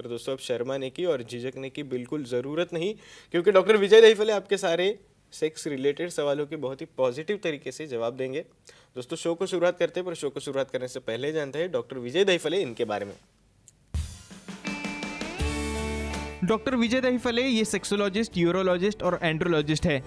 पर दोस्तों अब शर्मा ने की और झिझक ने की बिल्कुल ज़रूरत नहीं क्योंकि डॉक्टर विजय दही फले आपके सारे सेक्स रिलेटेड सवालों के बहुत ही पॉजिटिव तरीके से जवाब देंगे दोस्तों शो को शुरुआत करते हैं पर शो को शुरुआत करने से पहले जानते हैं डॉक्टर विजय दहीफले इनके बारे में डॉक्टर विजय दहीफले ये सेक्सोलॉजिस्ट यूरोलॉजिस्ट और एंड्रोलॉजिस्ट है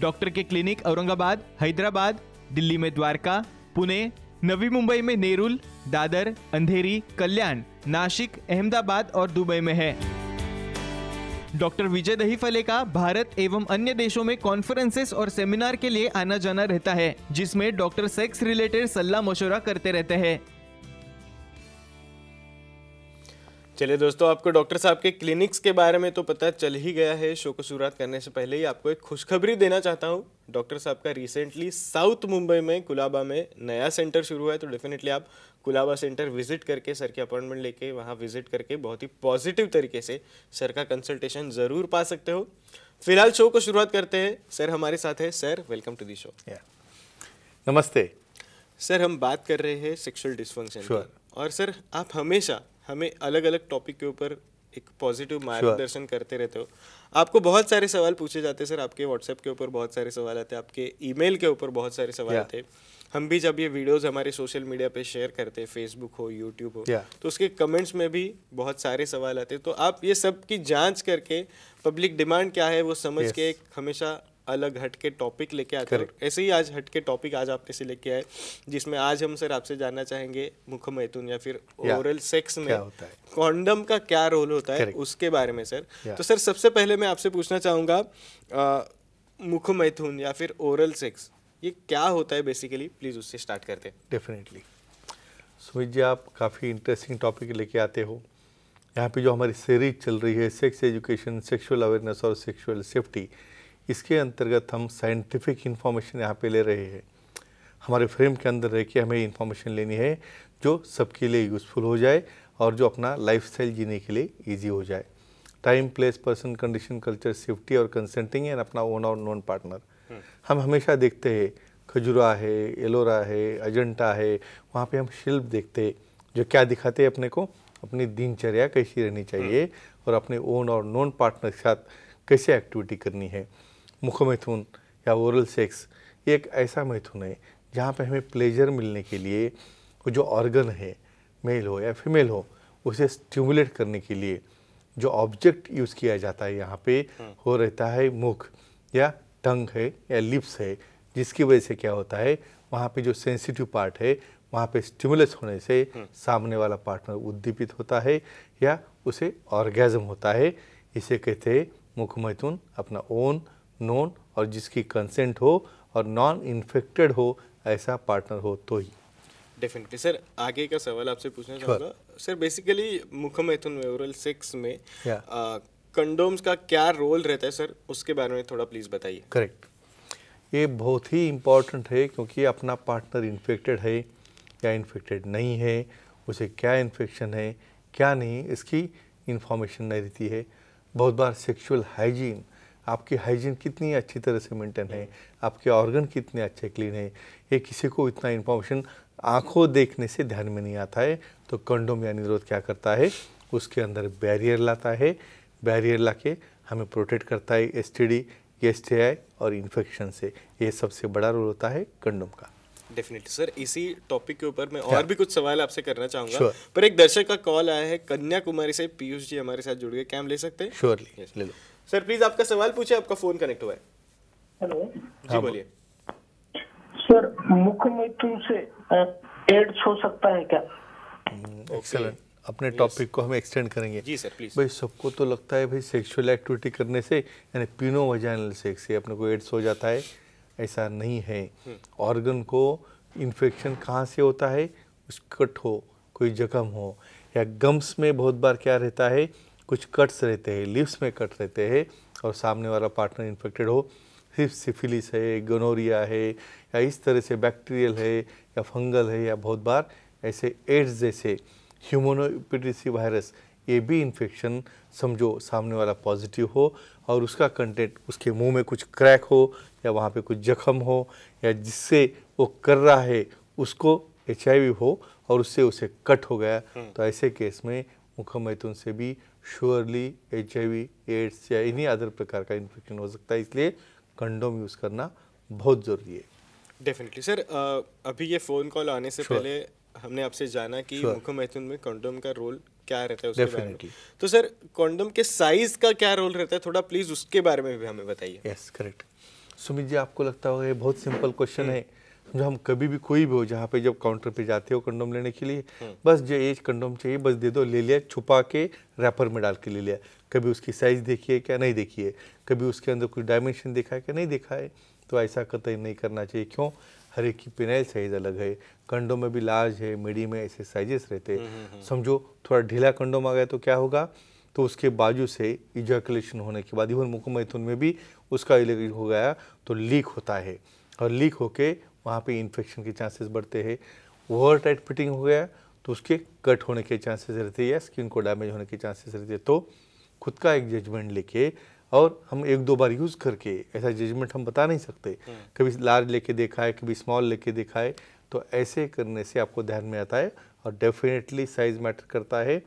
डॉक्टर के क्लिनिक औरंगाबाद हैदराबाद दिल्ली में द्वारका पुणे नवी मुंबई में नेरुल दादर अंधेरी कल्याण नासिक अहमदाबाद और दुबई में है डॉक्टर विजय दहीफले का भारत एवं अन्य देशों में कॉन्फ्रेंसेस और सेमिनार के लिए आना जाना रहता है जिसमें डॉक्टर सेक्स रिलेटेड सलाह मशुरा करते रहते हैं चलिए दोस्तों आपको डॉक्टर साहब के क्लिनिक्स के बारे में तो पता चल ही गया है शो को शुरुआत करने से पहले ही आपको एक खुशखबरी देना चाहता हूँ डॉक्टर साहब का रिसेंटली साउथ मुंबई में कुलाबा में नया सेंटर शुरू हुआ है तो डेफिनेटली आप कुलाबा सेंटर विजिट करके सर की अपॉइंटमेंट लेके वहाँ विजिट करके बहुत ही पॉजिटिव तरीके से सर का कंसल्टेशन ज़रूर पा सकते हो फिलहाल शो को शुरुआत करते हैं सर हमारे साथ है sir welcome to the show नमस्ते सर हम बात कर रहे हैं सेक्सुअल डिस्फंक्शन और सर आप हमेशा हमें अलग अलग टॉपिक के ऊपर एक पॉजिटिव मार्गदर्शन sure. करते रहते हो आपको बहुत सारे सवाल पूछे जाते हैं सर आपके व्हाट्सएप के ऊपर बहुत सारे सवाल आते हैं आपके ईमेल के ऊपर बहुत सारे सवाल yeah. आते हैं हम भी जब ये वीडियोस हमारे सोशल मीडिया पे शेयर करते हैं फेसबुक हो यूट्यूब हो yeah. तो उसके कमेंट्स में भी बहुत सारे सवाल आते हैं तो आप ये सब की जांच करके पब्लिक डिमांड क्या है वो समझ yes. के एक हमेशा अलग हटके टॉपिक लेके आते हैं ऐसे ही आज हटके टॉपिक आज आपने से लेके आए जिसमें आज हम सर आपसे जानना चाहेंगे मुख मैथुन या फिर ओरल सेक्स में कॉन्डम का क्या रोल होता है उसके बारे में सर तो सर सबसे पहले मैं आपसे पूछना चाहूँगा मुख मैथुन या फिर ओरल सेक्स ये क्या होता है बेसिकली प्लीज़ उससे स्टार्ट करते हैं डेफिनेटली सुमित जी आप काफ़ी इंटरेस्टिंग टॉपिक लेके आते हो यहाँ पे जो हमारी सीरीज चल रही है सेक्स एजुकेशन सेक्सुअल अवेयरनेस और सेक्सुअल सेफ्टी इसके अंतर्गत हम साइंटिफिक इन्फॉर्मेशन यहाँ पे ले रहे हैं हमारे फ्रेम के अंदर रह के हमें इन्फॉर्मेशन लेनी है जो सबके लिए यूज़फुल हो जाए और जो अपना लाइफ जीने के लिए ईजी हो जाए time place person condition culture safety और कंसेंटिंग एंड अपना ओन और नॉन पार्टनर हम हमेशा देखते हैं खजुरा है एलोरा है अजंटा है वहाँ पे हम शिल्प देखते हैं जो क्या दिखाते हैं अपने को अपनी दिनचर्या कैसी रहनी चाहिए और अपने ओन और नॉन पार्टनर के साथ कैसे एक्टिविटी करनी है मुखमैथुन या ओरल सेक्स ये एक ऐसा मैथुन है जहाँ पे हमें प्लेजर मिलने के लिए वो जो ऑर्गन है मेल हो या फीमेल हो उसे स्टिमुलेट करने के लिए जो ऑब्जेक्ट यूज़ किया जाता है यहाँ पे हो हम्म। रहता है मुख या टंग है या लिप्स है जिसकी वजह से क्या होता है वहाँ पे जो सेंसिटिव पार्ट है वहाँ पे स्टिमुलस होने से हम्म। सामने वाला पार्टनर उद्दीपित होता है या उसे ऑर्गेजम होता है इसे कहते हैं मैथुन अपना ओन नोन और जिसकी कंसेंट हो और नॉन इन्फेक्टेड हो ऐसा पार्टनर हो तो ही डेफिनेटली सर आगे का सवाल आपसे पूछना चाहूँगा सर बेसिकली मुखमेथुन म्यूरल सेक्स में कंडोम्स का क्या रोल रहता है सर उसके बारे में थोड़ा प्लीज़ बताइए करेक्ट ये बहुत ही इम्पॉर्टेंट है क्योंकि अपना पार्टनर इन्फेक्टेड है या इन्फेक्टेड नहीं है उसे क्या इन्फेक्शन है क्या नहीं इसकी इन्फॉर्मेशन नहीं रहती है बहुत बार सेक्सुअल हाइजीन आपकी हाइजीन कितनी अच्छी तरह से मेंटेन है आपके ऑर्गन कितने अच्छे क्लीन है ये किसी को इतना इन्फॉर्मेशन आंखों देखने से ध्यान में नहीं आता है तो कंडोम या निरोध क्या करता है उसके अंदर बैरियर लाता है बैरियर ला हमें प्रोटेक्ट करता है एस टी और इन्फेक्शन से ये सबसे बड़ा रोल होता है कंडोम का डेफिनेटली सर इसी टॉपिक के ऊपर मैं और भी कुछ सवाल आपसे करना चाहूंगा sure. पर एक दर्शक का कॉल आया है कन्याकुमारी से पीयूष जी हमारे साथ जुड़ गए क्या हम ले सकते हैं श्योरली ले लो सर प्लीज आपका सवाल पूछे आपका फोन कनेक्ट हुआ है हेलो जी हाँ, बोलिए सर मुख्यमंत्री से एड्स हो सकता है क्या एक्सेलेंट हम्म, अपने टॉपिक yes. को हम एक्सटेंड करेंगे जी सर प्लीज भाई सबको तो लगता है भाई सेक्सुअल एक्टिविटी करने से यानी पिनो वजाइनल सेक्स से अपने को एड्स हो जाता है ऐसा नहीं है हम्म। ऑर्गन को इन्फेक्शन कहाँ से होता है उस कट हो कोई जख्म हो या गम्स में बहुत बार क्या रहता है कुछ कट्स रहते हैं लिप्स में कट रहते हैं और सामने वाला पार्टनर इन्फेक्टेड हो सिर्फ सिफिलिस है गनोरिया है या इस तरह से बैक्टीरियल है या फंगल है या बहुत बार ऐसे एड्स जैसे ह्यूमोनोपिटिस वायरस ये भी इन्फेक्शन समझो सामने वाला पॉजिटिव हो और उसका कंटेंट उसके मुंह में कुछ क्रैक हो या वहाँ पे कुछ जख्म हो या जिससे वो कर रहा है उसको एच हो और उससे उसे कट हो गया हम्म। तो ऐसे केस में मुखमैथुन से भी श्योरली एच एड्स या इन्हीं अदर प्रकार का इन्फेक्शन हो सकता है इसलिए कंडोम यूज़ करना बहुत ज़रूरी है डेफिनेटली सर अभी ये फ़ोन कॉल आने से sure. पहले हमने आपसे जाना कि sure. मैथुन में कंडोम का रोल क्या रहता है उसके बारे में तो सर कंडोम के साइज का क्या रोल रहता है थोड़ा प्लीज उसके बारे में भी हमें बताइए यस करेक्ट सुमित जी आपको लगता होगा ये बहुत सिंपल क्वेश्चन हम्म। है जो हम कभी भी कोई भी हो जहाँ पे जब काउंटर पे जाते हो कंडोम लेने के लिए हम्म। बस जो एज कंडोम चाहिए बस दे दो ले लिया छुपा के रैपर में डाल के ले लिया कभी उसकी साइज़ देखिए क्या नहीं देखिए कभी उसके अंदर कुछ डायमेंशन देखा है क्या नहीं देखा है तो ऐसा कतई नहीं करना चाहिए क्यों हर एक की पिनाइल साइज अलग है कंडों में भी लार्ज है मिडी में ऐसे साइजेस रहते हैं हम्म, हम्म, हम्म। समझो थोड़ा ढीला कंडों में आ गया तो क्या होगा तो उसके बाजू से इजैकुलेशन होने के बाद इवन मुकमैथुन में भी उसका हो गया तो लीक होता है और लीक होके वहाँ पे इन्फेक्शन के चांसेस बढ़ते हैं ओवर टाइट फिटिंग हो गया तो उसके कट होने के चांसेस रहते हैं या स्किन को डैमेज होने के चांसेस रहते हैं तो खुद का एक जजमेंट लेके और हम एक दो बार यूज़ करके ऐसा जजमेंट हम बता नहीं सकते हम्म। कभी लार्ज लेके देखा है कभी स्मॉल लेके देखा है तो ऐसे करने से आपको ध्यान में आता है और डेफिनेटली साइज मैटर करता है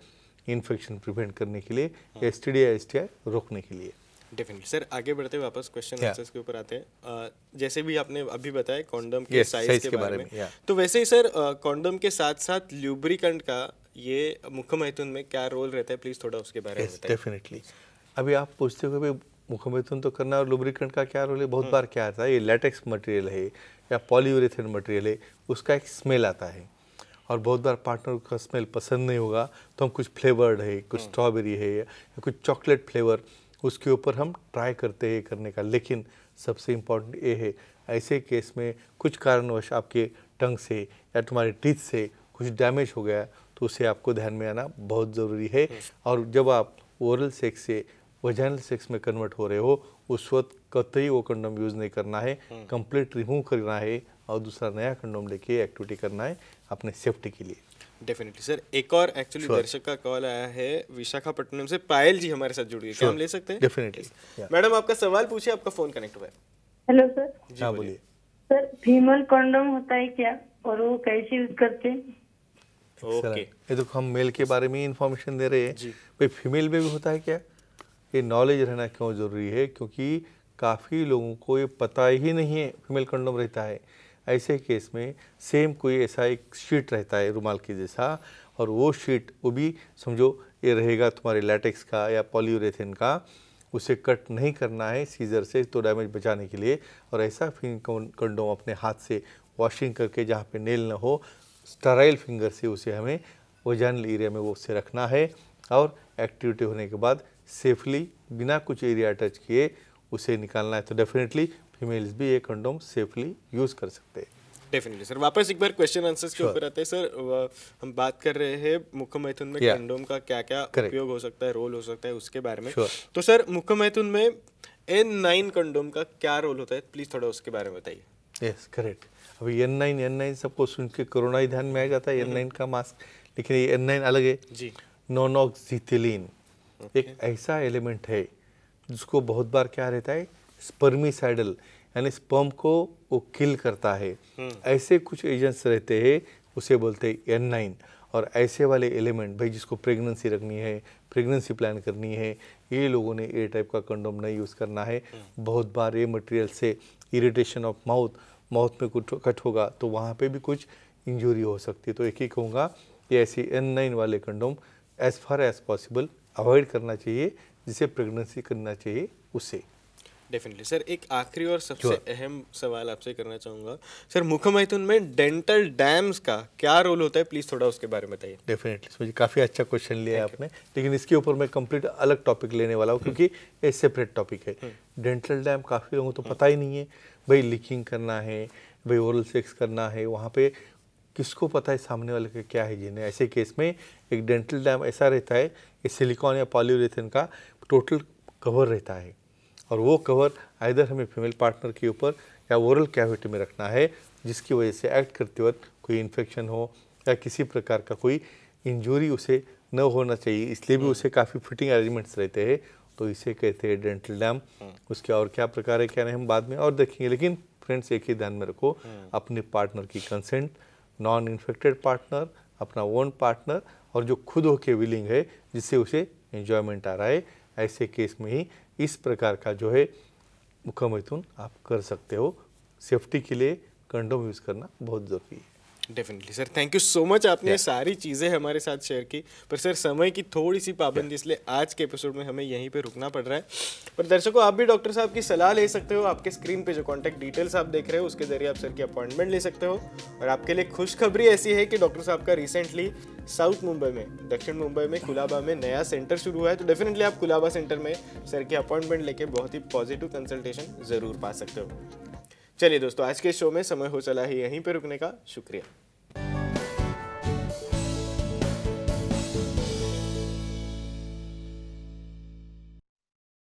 इन्फेक्शन प्रिवेंट करने के लिए S T D S T I रोकने के लिए डेफिनेटली सर आगे बढ़ते वापस क्वेश्चन आंसर्स के ऊपर आते हैं जैसे भी आपने अभी बताया कॉन्डम के साइज के, के बारे में, तो वैसे ही सर कॉन्डम के साथ साथ ल्यूब्रिकेंट का ये मुख्य महत्व में क्या रोल रहता है प्लीज थोड़ा उसके बारे में डेफिनेटली yes, अभी आप पूछते हो भाई मुखमेथुन तो करना और लुब्रिकेंट का क्या रोल है बहुत हम्म। बार क्या आता है ये लेटेक्स मटेरियल है या पॉलीयूरेथेन मटेरियल है उसका एक स्मेल आता है और बहुत बार पार्टनर का स्मेल पसंद नहीं होगा तो हम कुछ फ्लेवर्ड है कुछ स्ट्रॉबेरी हम्म। है या कुछ चॉकलेट फ्लेवर उसके ऊपर हम ट्राई करते हैं करने का लेकिन सबसे इम्पोर्टेंट ये है ऐसे केस में कुछ कारणवश आपके टंग से या तुम्हारे टीथ से कुछ डैमेज हो गया तो उसे आपको ध्यान में आना बहुत ज़रूरी है हम्म। और जब आप ओरल सेक्स से वजाइनल सेक्स में कन्वर्ट हो रहे हो उस वक्त कतई वो कंडोम यूज़ नहीं करना है कंप्लीट हम्म। रिमूव करना है और दूसरा नया कंडोम लेके एक्टिविटी करना है अपने सेफ्टी के लिए डेफिनेटली सर एक और एक्चुअली sure. दर्शक का कॉल आया है विशाखापट्टनम से पायल जी हमारे साथ जुड़ी है sure. हम ले सकते हैं डेफिनेटली मैडम आपका सवाल पूछिए आपका फोन कनेक्ट हुआ है हेलो सर जी हाँ, बोलिए सर फीमेल कंडोम होता है क्या और वो कैसे यूज करते हैं ओके ये तो हम मेल के बारे में इंफॉर्मेशन दे रहे हैं भाई फीमेल में भी होता है क्या ये नॉलेज रहना क्यों ज़रूरी है क्योंकि काफ़ी लोगों को ये पता ही नहीं है फीमेल कंडोम रहता है ऐसे केस में सेम कोई ऐसा एक शीट रहता है रुमाल के जैसा और वो शीट वो भी समझो ये रहेगा तुम्हारे लैटेक्स का या पॉलीयूरेथेन का उसे कट नहीं करना है सीजर से तो डैमेज बचाने के लिए और ऐसा कंडोम अपने हाथ से वॉशिंग करके जहाँ पे नेल ना हो स्टराइल फिंगर से उसे हमें वजन एरिया में वो उससे रखना है और एक्टिविटी होने के बाद सेफली बिना कुछ एरिया टच किए उसे निकालना है तो डेफिनेटली फीमेल्स भी ये कंडोम सेफली यूज़ कर सकते हैं डेफिनेटली सर वापस एक बार क्वेश्चन आंसर्स के ऊपर आते हैं सर हम बात कर रहे हैं मुख्य मैथुन में कंडोम का क्या क्या उपयोग हो सकता है रोल हो सकता है उसके बारे में तो सर मुख्य मैथुन में एन नाइन कंडोम का क्या रोल होता है प्लीज़ थोड़ा उसके बारे में बताइए यस करेक्ट अभी एन नाइन एन नाइन सबको सुन के कोरोना ही ध्यान में आ जाता है एन हम्म। नाइन का मास्क लेकिन एन नाइन अलग है जी नोनॉक्सिथिलीन okay. एक ऐसा एलिमेंट है जिसको बहुत बार क्या रहता है स्पर्मिसाइडल यानी स्पर्म को वो किल करता है हम्म। ऐसे कुछ एजेंट्स रहते हैं उसे बोलते हैं एन नाइन और ऐसे वाले एलिमेंट भाई जिसको प्रेगनेंसी रखनी है प्रेगनेंसी प्लान करनी है ये लोगों ने ए टाइप का कंडोम नहीं यूज़ करना है हम्म। बहुत बार ये मटेरियल से इरिटेशन ऑफ माउथ माउथ में कुछ कट होगा तो वहाँ पे भी कुछ इंजरी हो सकती है तो एक ही कहूँगा कि ऐसे एन नाइन वाले condom as far as possible avoid करना चाहिए जिसे प्रेगनेंसी करना चाहिए उसे डेफिनेटली सर एक आखिरी और सबसे अहम सवाल आपसे करना चाहूँगा सर मुख्य मैथुन में डेंटल डैम्स का क्या रोल होता है प्लीज़ थोड़ा उसके बारे में बताइए डेफिनेटली मुझे काफ़ी अच्छा क्वेश्चन लिया है आपने लेकिन इसके ऊपर मैं कंप्लीट अलग टॉपिक लेने वाला हूँ hmm. क्योंकि ये सेपरेट टॉपिक है डेंटल डैम काफ़ी लोगों को तो hmm. पता ही नहीं है भाई लिकिंग करना है भाई ओरल सेक्स करना है वहाँ पे किसको पता है सामने वाले का क्या है जीने ऐसे केस में एक डेंटल डैम ऐसा रहता है कि सिलिकॉन या पॉलीरेथन का टोटल कवर रहता है और वो कवर आइधर हमें फीमेल पार्टनर के ऊपर या ओरल कैविटी में रखना है जिसकी वजह से एक्ट करते वक्त कोई इन्फेक्शन हो या किसी प्रकार का कोई इंजूरी उसे न होना चाहिए इसलिए भी हम्म। उसे काफ़ी फिटिंग अरेंजमेंट्स रहते हैं तो इसे कहते हैं डेंटल डैम हम्म। उसके और क्या प्रकार है क्या नहीं हम बाद में और देखेंगे लेकिन फ्रेंड्स एक ही ध्यान में रखो हम्म। अपने पार्टनर की कंसेंट नॉन इन्फेक्टेड पार्टनर अपना ओन पार्टनर और जो खुद होके विलिंग है जिससे उसे इन्जॉयमेंट आ रहा है ऐसे केस में ही इस प्रकार का जो है मुखमैथुन आप कर सकते हो सेफ्टी के लिए कंडोम यूज़ करना बहुत ज़रूरी है definitely sir thank you so much आपने yeah. सारी चीज़ें हमारे साथ शेयर की पर सर समय की थोड़ी सी पाबंदी yeah. इसलिए आज के एपिसोड में हमें यहीं पे रुकना पड़ रहा है पर दर्शकों आप भी डॉक्टर साहब की सलाह ले सकते हो आपके स्क्रीन पे जो कॉन्टैक्ट डिटेल्स आप देख रहे हो उसके जरिए आप सर की अपॉइंटमेंट ले सकते हो और आपके लिए खुशखबरी ऐसी है कि डॉक्टर साहब का रिसेंटली साउथ मुंबई में दक्षिण मुंबई में कुलाबा में नया सेंटर शुरू हुआ है तो डेफिनेटली आप कुलाबा सेंटर में सर की अपॉइंटमेंट लेके बहुत ही पॉजिटिव कंसल्टेशन ज़रूर पा सकते हो चलिए दोस्तों आज के शो में समय हो चला है यहीं पर रुकने का शुक्रिया